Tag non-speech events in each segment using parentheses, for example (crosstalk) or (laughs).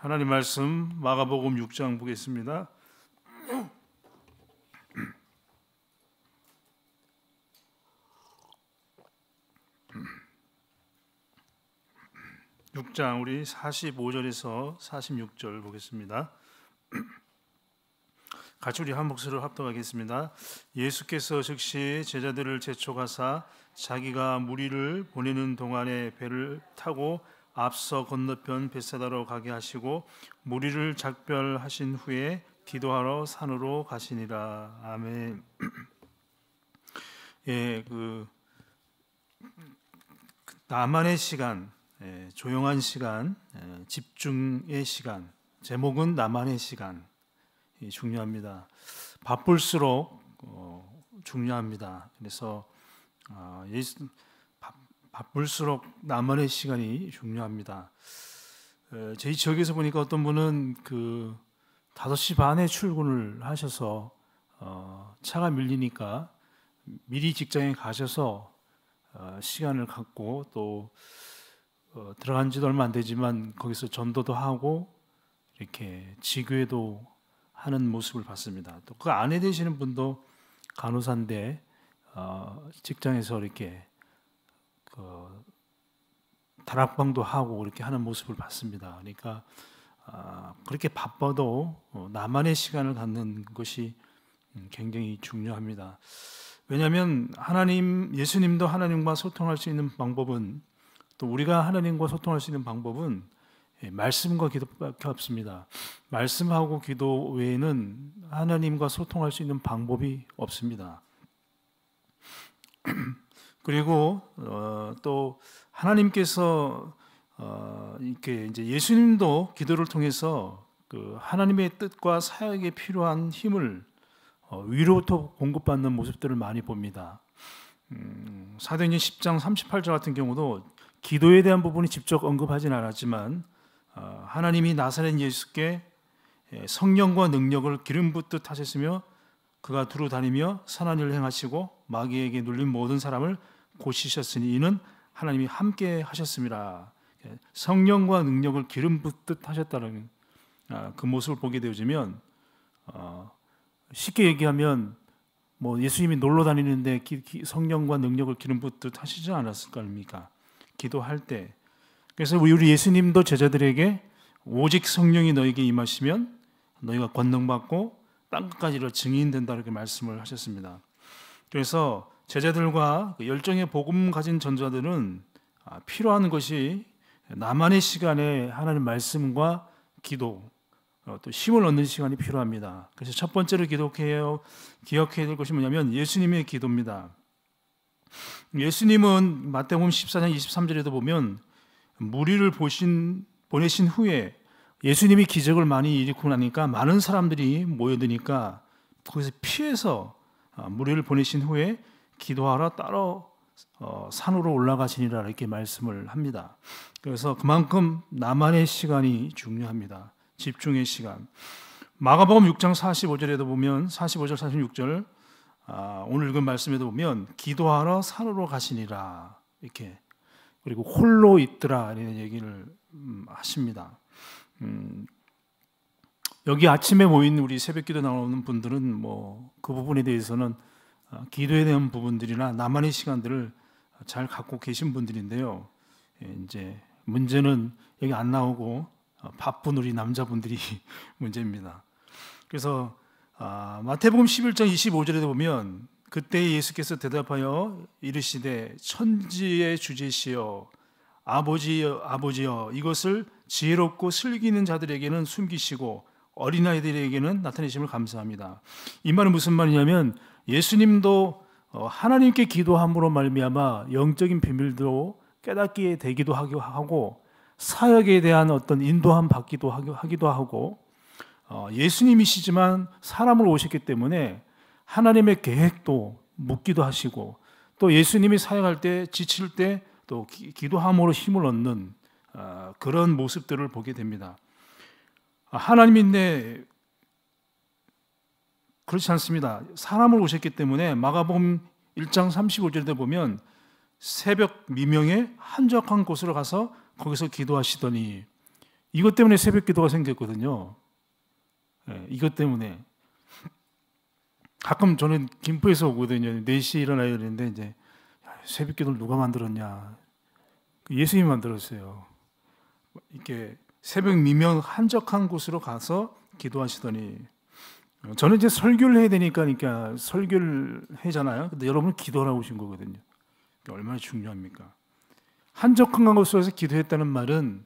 하나님 말씀 마가복음 6장 보겠습니다. 육장 우리 45절에서 46절 보겠습니다. 같이 우리 한 목소리로 합동하겠습니다. 예수께서 즉시 제자들을 재촉하사 자기가 무리를 보내는 동안에 배를 타고 앞서 건너편 베세다로 가게 하시고 무리를 작별하신 후에 기도하러 산으로 가시니라. 아멘. (clears throat) 예, 그 나만의 시간, 예, 조용한 시간, 예, 집중의 시간. 제목은 나만의 시간이 중요합니다. 바쁠수록 어, 중요합니다. 그래서 어, 예수 바쁠수록 나만의 시간이 중요합니다. 저희 지역에서 보니까 어떤 분은 그 5시 반에 출근을 하셔서 어, 차가 밀리니까 미리 직장에 가셔서 어, 시간을 갖고 또 어, 들어간 지도 얼마 안 되지만 거기서 전도도 하고 이렇게 지교회도 하는 모습을 봤습니다. 또그 아내 되시는 분도 간호사인데 직장에서 이렇게 그 다락방도 하고 그렇게 하는 모습을 봤습니다. 그러니까 아, 그렇게 바빠도 어, 나만의 시간을 갖는 것이 음, 굉장히 중요합니다. 왜냐하면 하나님, 예수님도 하나님과 소통할 수 있는 방법은 또 우리가 하나님과 소통할 수 있는 방법은 예, 말씀과 기도밖에 없습니다. 말씀하고 기도 외에는 하나님과 소통할 수 있는 방법이 없습니다. (clears throat) 그리고 어, 또 하나님께서 어, 이렇게 이제 예수님도 기도를 통해서 그 하나님의 뜻과 사역에 필요한 힘을 어, 위로부터 공급받는 모습들을 많이 봅니다. 음, 사도행전 10장 38절 같은 경우도 기도에 대한 부분이 직접 언급하진 않았지만 어, 하나님이 나사렛 예수께 예, 성령과 능력을 기름 붓듯 하셨으며 그가 두루 다니며 선한 일을 행하시고 마귀에게 눌린 모든 사람을 고치셨으니 이는 하나님이 함께 하셨습니다. 성령과 능력을 기름 붓듯 하셨다는 아, 그 모습을 보게 되어지면 어, 쉽게 얘기하면 뭐 예수님이 놀러 다니는데 성령과 능력을 기름 붓듯 하시지 않았을까 니까 기도할 때 그래서 우리 예수님도 제자들에게 오직 성령이 너에게 임하시면 너희가 권능받고 땅까지 증인된다 이렇게 말씀을 하셨습니다. 그래서 제자들과 그 열정의 복음 가진 전자들은 아, 필요한 것이 나만의 시간에 하나님 말씀과 기도 어, 또 힘을 얻는 시간이 필요합니다. 그래서 첫 번째로 기독해요 기억해야 될 것이 뭐냐면 예수님의 기도입니다. 예수님은 마태복음 14장 23절에도 보면 무리를 보신 보내신 후에 예수님이 기적을 많이 일으키고 나니까 많은 사람들이 모여드니까 거기서 피해서 아, 무리를 보내신 후에 기도하라 따로 어, 산으로 올라가시니라 이렇게 말씀을 합니다. 그래서 그만큼 나만의 시간이 중요합니다. 집중의 시간. 마가복음 6장 45절에도 보면 45절 46절 아, 오늘 읽은 말씀에도 보면 기도하러 산으로 가시니라 이렇게 그리고 홀로 있더라 이런 얘기를 음, 하십니다. 음, 여기 아침에 모인 우리 새벽기도 나오는 분들은 뭐 그 부분에 대해서는 어, 기도에 대한 부분들이나 나만의 시간들을 잘 갖고 계신 분들인데요. 예, 이제 문제는 여기 안 나오고 어, 바쁜 우리 남자분들이 (laughs) 문제입니다. 그래서 아, 마태복음 11장 25절에 보면 그때 예수께서 대답하여 이르시되 천지의 주제시여 아버지여 아버지여 이것을 지혜롭고 슬기는 자들에게는 숨기시고 어린아이들에게는 나타내심을 감사합니다. 이 말은 무슨 말이냐면 예수님도 어, 하나님께 기도함으로 말미암아 영적인 비밀도 깨닫게 되기도 하고 사역에 대한 어떤 인도함 받기도 하기도 하고 어, 예수님이시지만 사람을 오셨기 때문에 하나님의 계획도 묻기도 하시고 또 예수님이 사역할 때 지칠 때 또 기도함으로 힘을 얻는 어, 그런 모습들을 보게 됩니다. 아, 하나님이 내 그렇지 않습니다. 사람을 오셨기 때문에 마가복음 1장 35절에 보면 새벽 미명에 한적한 곳으로 가서 거기서 기도하시더니 이것 때문에 새벽 기도가 생겼거든요. 네, 이것 때문에 가끔 저는 김포에서 오거든요. 4시에 일어나야 되는데 이제 새벽 기도를 누가 만들었냐? 그 예수님이 만들었어요. 이렇게 새벽 미명 한적한 곳으로 가서 기도하시더니 저는 이제 설교를 해야 되니까 그러니까 설교를 해잖아요. 근데 여러분 기도를 하고 오신 거거든요. 얼마나 중요합니까? 한적한 곳에서 기도했다는 말은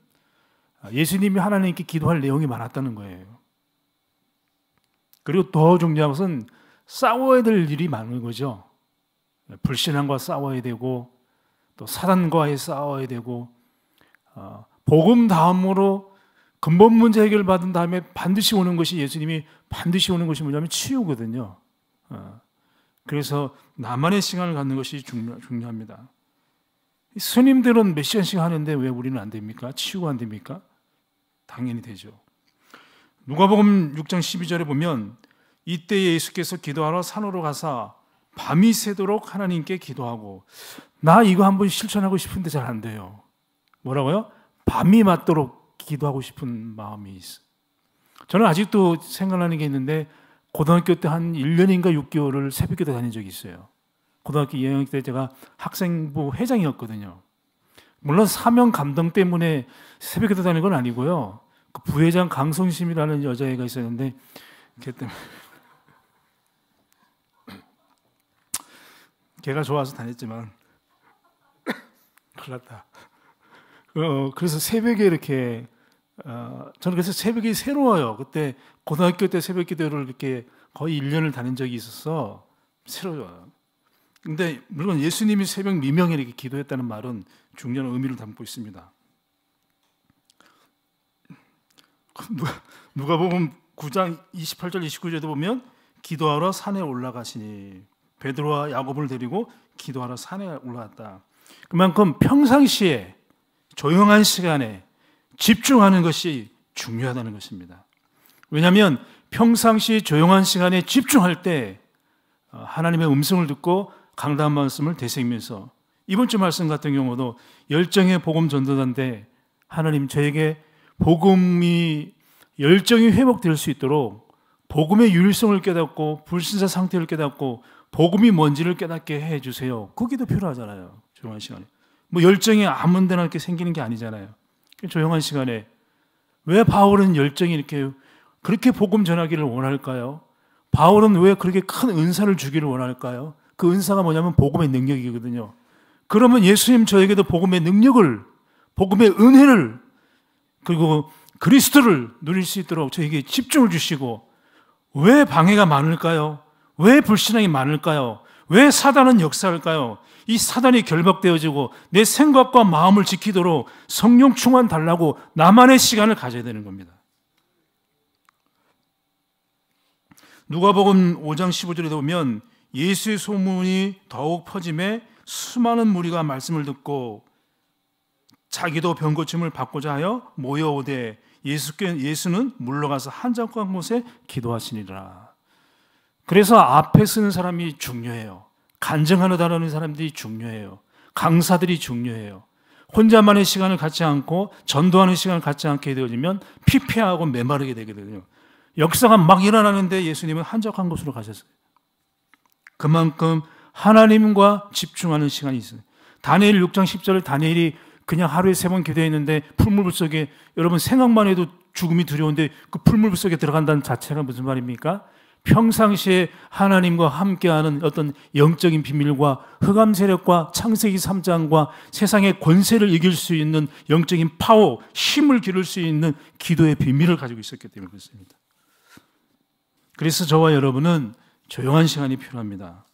예수님이 하나님께 기도할 내용이 많았다는 거예요. 그리고 더 중요한 것은 싸워야 될 일이 많은 거죠. 불신앙과 싸워야 되고 또 사단과의 싸워야 되고 어, 복음 다음으로 근본 문제 해결 받은 다음에 반드시 오는 것이 예수님이 반드시 오는 것이 뭐냐면 치유거든요. 어. 그래서 나만의 시간을 갖는 것이 중요, 중요합니다. 스님들은 몇 시간씩 하는데 왜 우리는 안 됩니까? 치유가 안 됩니까? 당연히 되죠. 누가복음 6장 12절에 보면 이때 예수께서 기도하러 산으로 가사 밤이 새도록 하나님께 기도하고 나 이거 한번 실천하고 싶은데 잘 안 돼요. 뭐라고요? 밤이 맞도록 기도하고 싶은 마음이 있어요. 저는 아직도 생각나는 게 있는데 고등학교 때 한 1년인가 6개월을 새벽기도 다닌 적이 있어요. 고등학교 2학년 때 제가 학생부 회장이었거든요. 물론 사명 감동 때문에 새벽기도 다닌 건 아니고요. 그 부회장 강성심이라는 여자애가 있었는데 걔 때문에 (laughs) 걔가 좋아서 다녔지만 (laughs) 큰일 났다. 어, 어, 그래서 새벽에 이렇게 어, 저는 그래서 새벽이 새로워요. 그때 고등학교 때 새벽 기도를 이렇게 거의 1년을 다닌 적이 있어서 새로워요. 근데 물론 예수님이 새벽 미명에 이렇게 기도했다는 말은 중요한 의미를 담고 있습니다. 누가, 누가 보면 9장 28절 2 9절에 보면 기도하러 산에 올라가시니 베드로와 야곱을 데리고 기도하러 산에 올라갔다. 그만큼 평상시에 조용한 시간에 집중하는 것이 중요하다는 것입니다. 왜냐하면 평상시 조용한 시간에 집중할 때 어, 하나님의 음성을 듣고 강단 말씀을 되새기면서 이번 주 말씀 같은 경우도 열정의 복음 전도단데 하나님 저에게 복음이 열정이 회복될 수 있도록 복음의 유일성을 깨닫고 불신사 상태를 깨닫고 복음이 뭔지를 깨닫게 해 주세요. 거기도 그 필요하잖아요. 조용한 시간에. 뭐 열정이 아무 데나 이렇게 생기는 게 아니잖아요. 조용한 시간에 왜 바울은 열정이 이렇게 그렇게 복음 전하기를 원할까요? 바울은 왜 그렇게 큰 은사를 주기를 원할까요? 그 은사가 뭐냐면 복음의 능력이거든요. 그러면 예수님 저에게도 복음의 능력을, 복음의 은혜를, 그리고 그리스도를 누릴 수 있도록 저에게 집중을 주시고, 왜 방해가 많을까요? 왜 불신앙이 많을까요? 왜 사단은 역사할까요? 이 사단이 결박되어지고 내 생각과 마음을 지키도록 성령 충만 달라고 나만의 시간을 가져야 되는 겁니다. 누가복음 5장 15절에 보면 예수의 소문이 더욱 퍼짐에 수많은 무리가 말씀을 듣고 자기도 병 고침을 받고자 하여 모여오되 예수께 예수는 물러가서 한적한 곳에 기도하시니라. 그래서 앞에 서는 사람이 중요해요. 간증하려다는 사람들이 중요해요. 강사들이 중요해요. 혼자만의 시간을 갖지 않고 전도하는 시간을 갖지 않게 되어지면 피폐하고 메마르게 되거든요. 역사가 막 일어나는데 예수님은 한적한 곳으로 가셨어요. 그만큼 하나님과 집중하는 시간이 있어요. 다니엘 6장 10절을 다니엘이 그냥 하루에 세 번 기도했는데 풀물불 속에 여러분 생각만 해도 죽음이 두려운데 그 풀물불 속에 들어간다는 자체가 무슨 말입니까? 평상시에 하나님과 함께하는 어떤 영적인 비밀과 흑암 세력과 창세기 3장과 세상의 권세를 이길 수 있는 영적인 파워, 힘을 기를 수 있는 기도의 비밀을 가지고 있었기 때문에 그렇습니다. 그래서 저와 여러분은 조용한 시간이 필요합니다.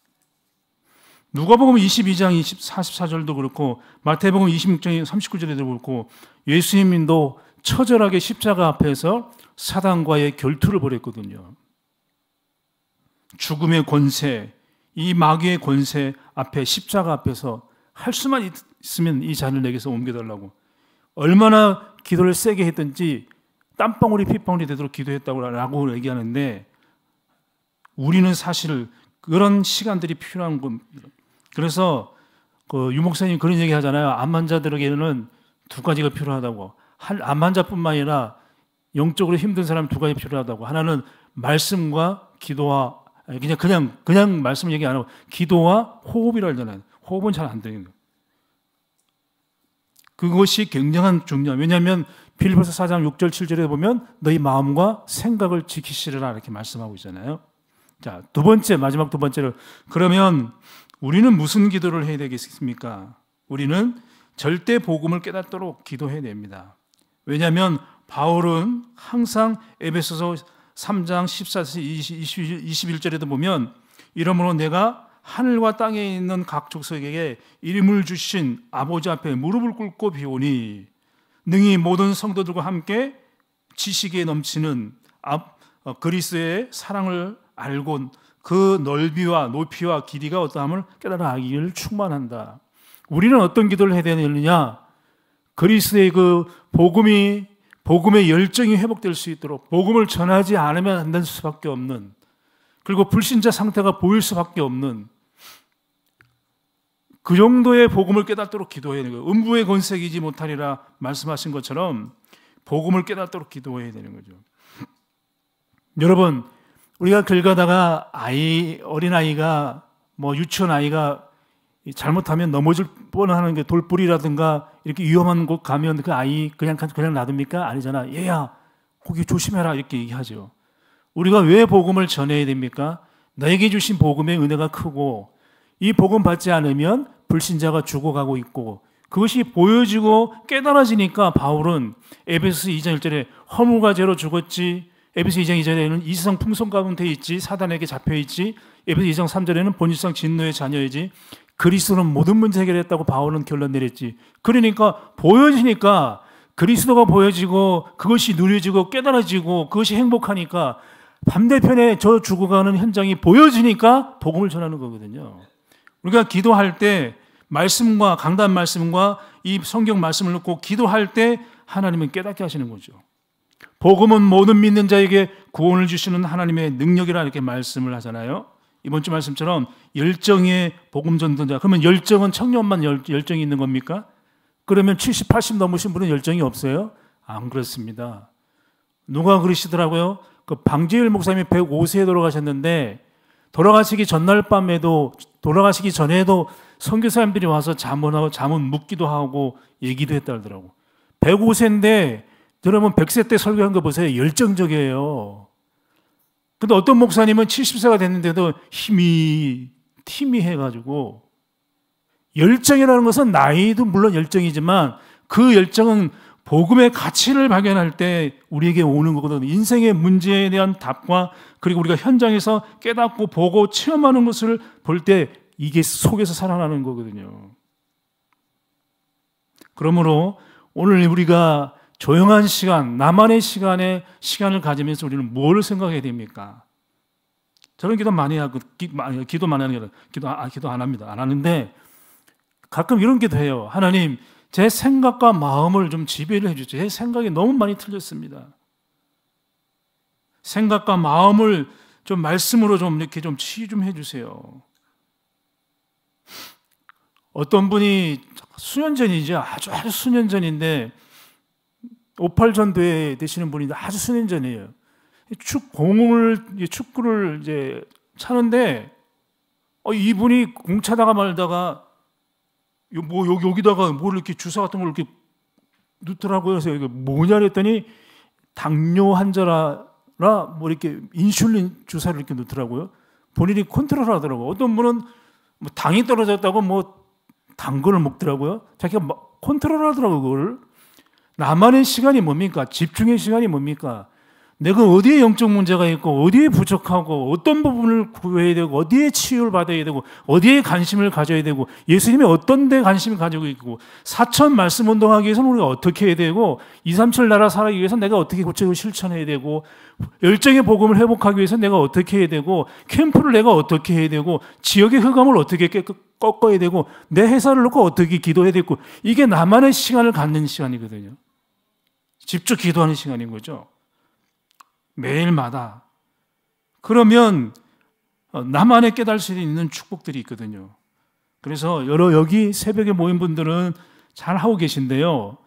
누가복음 22장 44절도 그렇고 마태복음 26장 39절에도 그렇고 예수님도 처절하게 십자가 앞에서 사단과의 결투를 벌였거든요. 죽음의 권세, 이 마귀의 권세 앞에 십자가 앞에서 할 수만 있으면 이 잔을 내게서 옮겨달라고 얼마나 기도를 세게 했든지 땀방울이 핏방울이 되도록 기도했다고 라고 얘기하는데 우리는 사실 그런 시간들이 필요한 겁니다. 그래서 그 유목사님 그런 얘기 하잖아요. 암 환자들에게는 두 가지가 필요하다고. 암 환자뿐만 아니라 영적으로 힘든 사람 두 가지 필요하다고. 하나는 말씀과 기도와 예, 그냥 그냥 그냥 말씀 얘기 안 하고 기도와 호흡이라 하잖아요. 호흡은 잘 안 되는 거 그것이 굉장한 중요함. 왜냐하면 빌리포스 4장 6절 7절에 보면 너희 마음과 생각을 지키시라 이렇게 말씀하고 있잖아요. 자, 두 번째 마지막 두 번째를 그러면 우리는 무슨 기도를 해야 되겠습니까? 우리는 절대 복음을 깨닫도록 기도해야 됩니다. 왜냐하면 바울은 항상 에베소서 3장 14절 2 1절에도 보면 이러므로 내가 하늘과 땅에 있는 각 족속에게 이름을 주신 아버지 앞에 무릎을 꿇고 비오니 능히 모든 성도들과 함께 지식에 넘치는 어, 그리스의 사랑을 알곤 그 넓이와 높이와 길이가 어떠함을 깨달아 하기를 충만한다. 우리는 어떤 기도를 해야 되느냐? 그리스의 그 복음이 복음의 열정이 회복될 수 있도록 복음을 전하지 않으면 안 될 수밖에 없는 그리고 불신자 상태가 보일 수밖에 없는 그 정도의 복음을 깨닫도록 기도해야 되는 거예요. 음부의 권색이지 못하리라 말씀하신 것처럼 복음을 깨닫도록 기도해야 되는 거죠. 여러분, 우리가 길 가다가 아이, 어린아이가 뭐 유치원 아이가 잘못하면 넘어질 뻔하는 게 돌뿌리라든가 이렇게 위험한 곳 가면 그 아이 그냥 그냥 놔둡니까? 아니잖아. 얘야 거기 조심해라 이렇게 얘기하죠. 우리가 왜 복음을 전해야 됩니까? 너에게 주신 복음의 은혜가 크고 이 복음 받지 않으면 불신자가 죽어가고 있고 그것이 보여지고 깨달아지니까 바울은 에베소 2장 1절에 허물과 죄로 죽었지 에베소 2장 2절에는 이성 풍성 가운데 있지 사단에게 잡혀 있지 에베소 2장 3절에는 본질상 진노의 자녀이지 그리스도는 모든 문제 해결했다고 바울은 결론 내렸지. 그러니까 보여지니까 그리스도가 보여지고 그것이 누려지고 깨달아지고 그것이 행복하니까 반대편에 저 죽어가는 현장이 보여지니까 복음을 전하는 거거든요. 우리가 기도할 때 말씀과 강단 말씀과 이 성경 말씀을 놓고 기도할 때 하나님은 깨닫게 하시는 거죠. 복음은 모든 믿는 자에게 구원을 주시는 하나님의 능력이라 이렇게 말씀을 하잖아요. 이번 주 말씀처럼 열정의 복음 전도자. 그러면 열정은 청년만 열, 열정이 있는 겁니까? 그러면 70, 80 넘으신 분은 열정이 없어요? 안 그렇습니다. 누가 그러시더라고요? 그 방재일 목사님이 105세에 돌아가셨는데 돌아가시기 전날 밤에도 돌아가시기 전에도 선교사님들이 와서 자문하고 자문 묻기도 하고 얘기도 했다 하더라고. 105세인데 여러분 100세 때 설교한 거 보세요. 열정적이에요. 근데 어떤 목사님은 70세가 됐는데도 힘이 팀이 해가지고 열정이라는 것은 나이도 물론 열정이지만 그 열정은 복음의 가치를 발견할 때 우리에게 오는 거거든요. 인생의 문제에 대한 답과 그리고 우리가 현장에서 깨닫고 보고 체험하는 것을 볼 때 이게 속에서 살아나는 거거든요. 그러므로 오늘 우리가 조용한 시간, 나만의 시간에 시간을 가지면서 우리는 뭘 생각해야 됩니까? 저런 기도 많이 하고 기, 도 많이 하는 게 기도 아, 기도 안 합니다. 안 하는데 가끔 이런 기도 해요. 하나님 제 생각과 마음을 좀 지배를 해주세요. 제 생각이 너무 많이 틀렸습니다. 생각과 마음을 좀 말씀으로 좀 이렇게 좀 치유 좀 해주세요. 어떤 분이 수년 전이지 아주 아주 수년 전인데 오팔 전도에 되시는 분인데 아주 수년 전이에요. 축 공을 축구를 이제 차는데 어, 이분이 공 차다가 말다가 뭐 여기, 여기 다가뭘 이렇게 주사 같은 걸 이렇게 넣더라고요. 그래서 이게 뭐냐 그랬더니 당뇨 환자라 뭐 이렇게 인슐린 주사를 이렇게 넣더라고요. 본인이 컨트롤 하더라고요. 어떤 분은 뭐 당이 떨어졌다고 뭐 당근을 먹더라고요. 자기가 컨트롤 하더라고요, 그걸. 나만의 시간이 뭡니까? 집중의 시간이 뭡니까? 내가 어디에 영적 문제가 있고 어디에 부족하고 어떤 부분을 구해야 되고 어디에 치유를 받아야 되고 어디에 관심을 가져야 되고 예수님이 어떤 데 관심을 가지고 있고 사천 말씀 운동하기 위해서는 우리가 어떻게 해야 되고 이삼철 나라 살아기 위해서 는 내가 어떻게 구체적으로 실천해야 되고 열정의 복음을 회복하기 위해서 는 내가 어떻게 해야 되고 캠프를 내가 어떻게 해야 되고 지역의 흑암을 어떻게 꺾어야 되고 내 회사를 놓고 어떻게 기도해야 되고 이게 나만의 시간을 갖는 시간이거든요. 집중 기도하는 시간인 거죠. 매일마다. 그러면 어, 나만의 깨달을수 있는 축복들이 있거든요. 그래서 여러 여기 새벽에 모인 분들은 잘 하고 계신데요.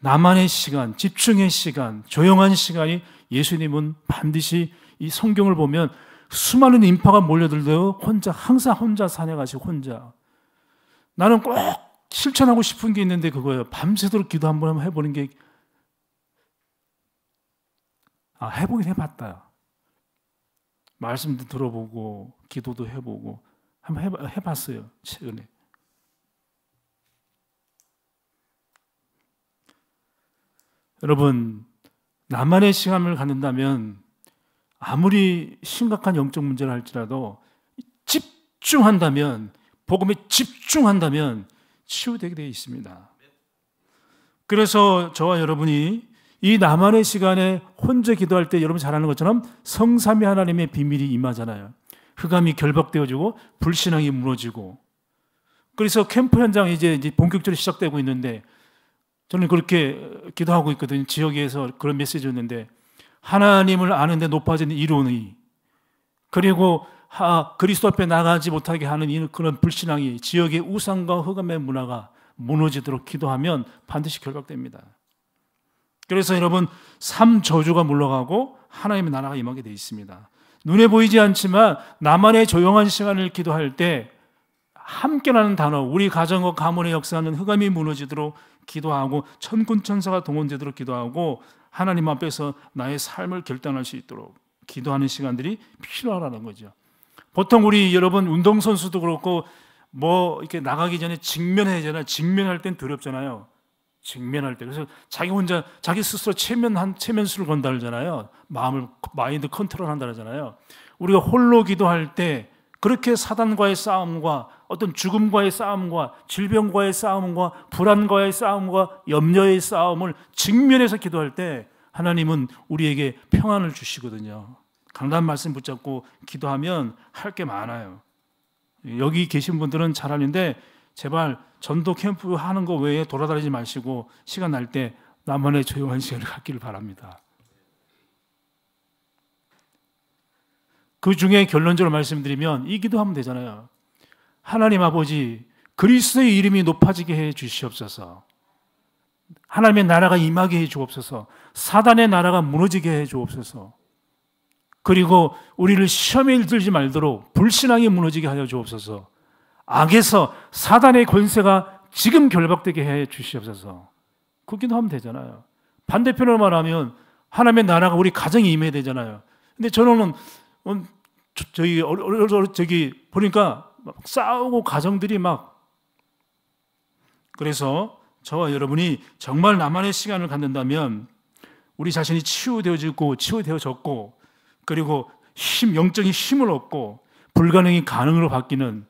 나만의 시간, 집중의 시간, 조용한 시간이 예수님은 반드시 이 성경을 보면 수많은 인파가 몰려들도 혼자 항상 혼자 사냥하시고 혼자 나는 꼭 실천하고 싶은 게 있는데 그거예요. 밤새도록 기도 한번 해보는 게 아, 해보긴 해봤다. 말씀도 들어보고 기도도 해보고 한번 해봐, 해봤어요 최근에. 여러분 나만의 시간을 갖는다면 아무리 심각한 영적 문제를 할지라도 집중한다면 복음에 집중한다면 치유되게 되어 있습니다. 그래서 저와 여러분이 이 나만의 시간에 혼자 기도할 때 여러분 잘 아는 것처럼 성삼위 하나님의 비밀이 임하잖아요. 흑암이 결박되어지고 불신앙이 무너지고 그래서 캠프 현장이 제 본격적으로 시작되고 있는데 저는 그렇게 기도하고 있거든요. 지역에서 그런 메시지였는데 하나님을 아는데 높아지는 이론이 그리고 하, 그리스도 앞에 나가지 못하게 하는 그런 불신앙이 지역의 우상과 흑암의 문화가 무너지도록 기도하면 반드시 결박됩니다. 그래서 여러분 삼 저주가 물러가고 하나님의 나라가 임하게 되어 있습니다. 눈에 보이지 않지만 나만의 조용한 시간을 기도할 때 함께라는 단어, 우리 가정과 가문의 역사는 흑암이 무너지도록 기도하고 천군 천사가 동원되도록 기도하고 하나님 앞에서 나의 삶을 결단할 수 있도록 기도하는 시간들이 필요하다는 거죠. 보통 우리 여러분 운동선수도 그렇고 뭐 이렇게 나가기 전에 직면해야 되나 직면할 땐 두렵잖아요. 직면할 때 그래서 자기 혼자 자기 스스로 체면한 체면수를 건다 그잖아요 마음을 마인드 컨트롤한다 그러잖아요. 우리가 홀로 기도할 때 그렇게 사단과의 싸움과 어떤 죽음과의 싸움과 질병과의 싸움과 불안과의 싸움과 염려의 싸움을 직면해서 기도할 때 하나님은 우리에게 평안을 주시거든요. 강단 말씀 붙잡고 기도하면 할 게 많아요. 여기 계신 분들은 잘 아는데 제발 전도 캠프 하는 거 외에 돌아다니지 마시고 시간 날 때 나만의 조용한 시간을 갖기를 바랍니다. 그 중에 결론적으로 말씀드리면 이 기도하면 되잖아요. 하나님 아버지 그리스도의 이름이 높아지게 해 주시옵소서. 하나님의 나라가 임하게 해 주옵소서. 사단의 나라가 무너지게 해 주옵소서. 그리고 우리를 시험에 들지 말도록 불신앙이 무너지게 하여 주옵소서. 악에서 사단의 권세가 지금 결박되게 해 주시옵소서. 그 기도하면 되잖아요. 반대편으로 말하면 하나님의 나라가 우리 가정에 임해야 되잖아요. 근데 저는 어, 저기 저기 보니까 싸우고 가정들이 막 그래서 저와 여러분이 정말 나만의 시간을 갖는다면 우리 자신이 치유되어지고 치유되어졌고 그리고 힘 영적인 힘을 얻고 불가능이 가능으로 바뀌는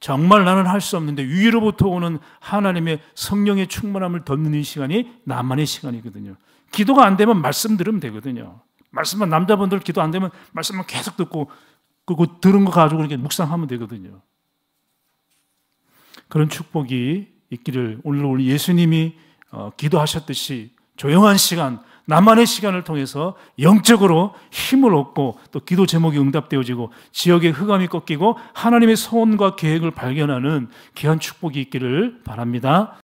정말 나는 할 수 없는데 위로부터 오는 하나님의 성령의 충만함을 덮는 이 시간이 나만의 시간이거든요. 기도가 안 되면 말씀 들으면 되거든요. 말씀만 남자분들 기도 안 되면 말씀만 계속 듣고 그거 들은 거 가지고 이렇게 묵상하면 되거든요. 그런 축복이 있기를 오늘 우리 예수님이 어, 기도하셨듯이 조용한 시간 나만의 시간을 통해서 영적으로 힘을 얻고 또 기도 제목이 응답되어지고 지역의 흑암이 꺾이고 하나님의 소원과 계획을 발견하는 귀한 축복이 있기를 바랍니다.